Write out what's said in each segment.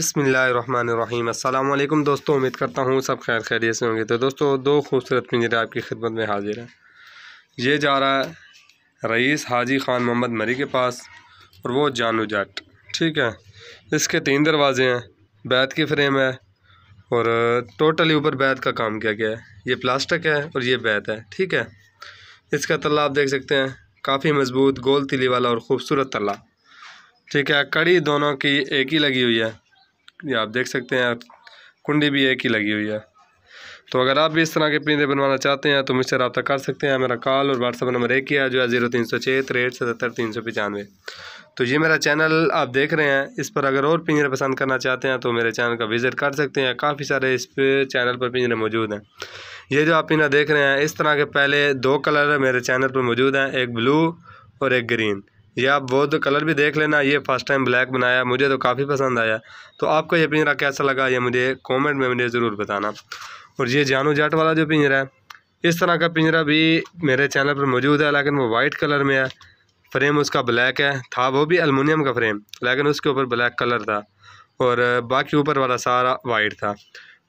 बसमिलीम दोस्तों उम्मीद करता हूँ सब खैर खैरियत से होंगे तो दोस्तों दो खूबसूरत पिंजरे आपकी खिदमत में हाजिर हैं ये जा रहा है रईस हाजी ख़ान मोहम्मद मरी के पास और वो जानू जाट ठीक है इसके तीन दरवाजे हैं बैत की फ्रेम है और टोटली ऊपर बैत का काम किया गया है ये प्लास्टिक है और ये बैत है ठीक है इसका तला आप देख सकते हैं काफ़ी मज़बूत गोल तिली वाला और ख़ूबसूरत तला ठीक है कड़ी दोनों की एक ही लगी हुई है ये आप देख सकते हैं कुंडी भी एक ही लगी हुई है तो अगर आप भी इस तरह के पिंजरे बनवाना चाहते हैं तो मुझसे रब्ता कर सकते हैं मेरा कॉल और व्हाट्सअप नंबर एक ही है जो है जीरो तीन सौ छः तिरठ सतहत्तर तीन सौ पचानवे तो ये मेरा चैनल आप देख रहे हैं इस पर अगर और पिंजरे पसंद करना चाहते हैं तो मेरे चैनल का विज़िट कर सकते हैं काफ़ी सारे इस चैनल पर पिंजरे मौजूद हैं ये जो आप पिंजरा देख रहे हैं इस तरह के पहले दो कलर मेरे चैनल पर मौजूद हैं एक ब्लू और एक ग्रीन ये आप वो तो कलर भी देख लेना ये फर्स्ट टाइम ब्लैक बनाया मुझे तो काफ़ी पसंद आया तो आपको ये पिंजरा कैसा लगा ये मुझे कमेंट में मुझे ज़रूर बताना और ये जानू जाट वाला जो पिंजरा है इस तरह का पिंजरा भी मेरे चैनल पर मौजूद है लेकिन वो वाइट कलर में है फ्रेम उसका ब्लैक है था वो भी अलमुनियम का फ्रेम लेकिन उसके ऊपर ब्लैक कलर था और बाकी ऊपर वाला सारा वाइट था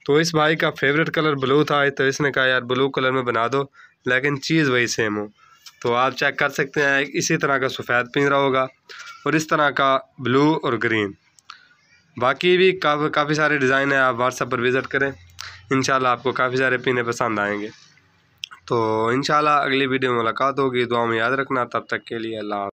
तो इस भाई का फेवरेट कलर ब्लू था तो इसने कहा यार ब्लू कलर में बना दो लेकिन चीज़ वही सेम हो तो आप चेक कर सकते हैं इसी तरह का सफ़ेद पिंजरा होगा और इस तरह का ब्लू और ग्रीन बाकी भी काफ़ी काफ़ी सारे डिज़ाइन हैं आप व्हाट्सएप पर विज़िट करें इन आपको काफ़ी सारे पीने पसंद आएंगे तो इन अगली वीडियो में मुलाकात होगी दुआ में याद रखना तब तक के लिए अल्लाह